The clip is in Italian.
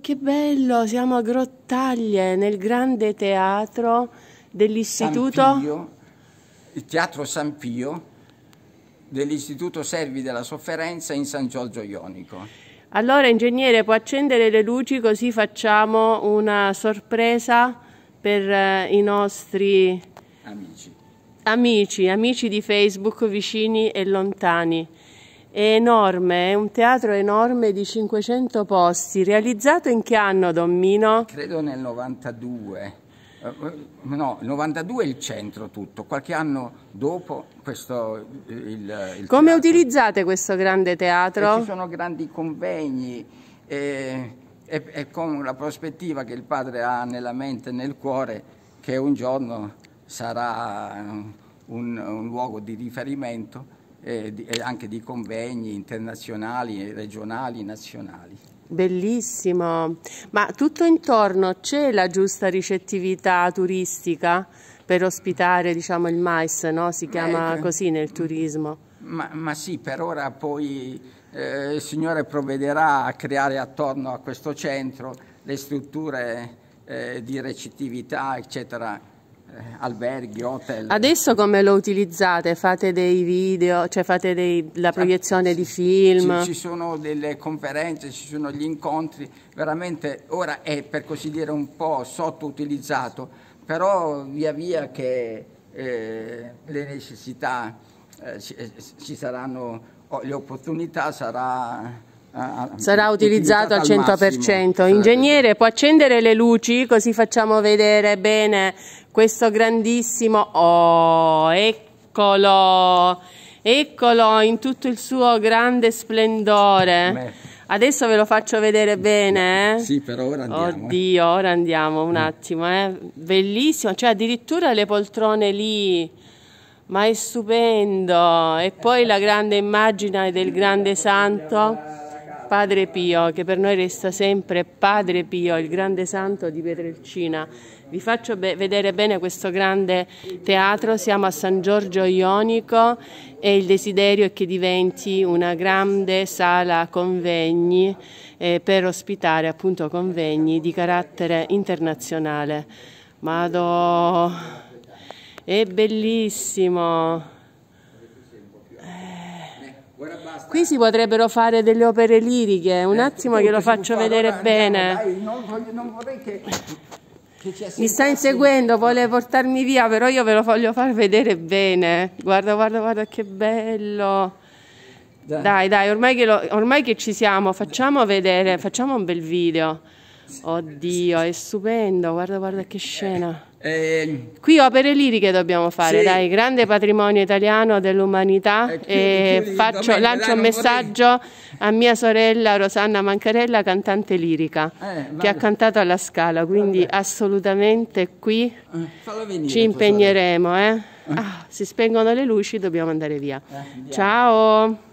Che bello, siamo a Grottaglie, nel grande teatro dell'Istituto... Pio, il Teatro San Pio dell'Istituto Servi della Sofferenza in San Giorgio Ionico. Allora, ingegnere, può accendere le luci così facciamo una sorpresa per eh, i nostri... Amici. Amici, amici di Facebook vicini e lontani è enorme, è un teatro enorme di 500 posti. Realizzato in che anno, Dommino? Credo nel 92. Eh, no, il 92 è il centro tutto, qualche anno dopo questo il, il Come teatro. utilizzate questo grande teatro? E eh, ci sono grandi convegni e, e, e con la prospettiva che il padre ha nella mente e nel cuore che un giorno sarà un, un luogo di riferimento eh, di, anche di convegni internazionali, regionali, nazionali. Bellissimo, ma tutto intorno c'è la giusta ricettività turistica per ospitare diciamo, il mais, no? si eh, chiama Beh, così nel turismo. Ma, ma, sì, per ora poi eh, il Signore provvederà a creare attorno a questo centro le strutture eh, di recettività, eccetera, eh, alberghi, hotel. Adesso come lo utilizzate? Fate dei video, cioè fate dei, la certo. proiezione di film? Sì, ci, sono delle conferenze, ci sono gli incontri, veramente ora è per così dire un po' sottoutilizzato, però via via che eh, le necessità eh, ci, eh, ci, saranno, le opportunità sarà... Eh, sarà utilizzato al 100%. Massimo. Certo. Ingegnere, può accendere le luci così facciamo vedere bene questo grandissimo, oh, eccolo, eccolo in tutto il suo grande splendore. Beh. Adesso ve lo faccio vedere bene. Eh? Sì, però ora andiamo. Eh. Oddio, eh. ora andiamo un mm. attimo. Eh. Bellissimo, cioè addirittura le poltrone lì. Ma è stupendo. E poi la grande immagine del grande santo. Padre Pio, che per noi resta sempre Padre Pio, il grande santo di Pietrelcina. Vi faccio be- vedere bene questo grande teatro, siamo a San Giorgio Ionico e il desiderio è che diventi una grande sala convegni eh, per ospitare appunto convegni di carattere internazionale. Mado, è bellissimo! Qui si potrebbero fare delle opere liriche, un eh, attimo che lo faccio vedere parla, bene. Dai, non, voglio, non vorrei che... Mi sta inseguendo, vuole portarmi via, però io ve lo voglio far vedere bene. Guarda, guarda, guarda che bello. Dai, dai, dai ormai, che lo, ormai, che ci siamo, facciamo vedere, facciamo un bel video. Oddio, è stupendo, guarda, guarda che scena. Eh, Qui opere liriche dobbiamo fare, sì. dai, grande patrimonio italiano dell'umanità eh, e faccio, domenica, lancio un messaggio vorrei... a mia sorella Rosanna Mancarella, cantante lirica, eh, che ha cantato alla Scala, quindi vabbè. assolutamente qui eh, venire, ci impegneremo. Eh? Eh. Ah, si spengono le luci, dobbiamo andare via. Ciao!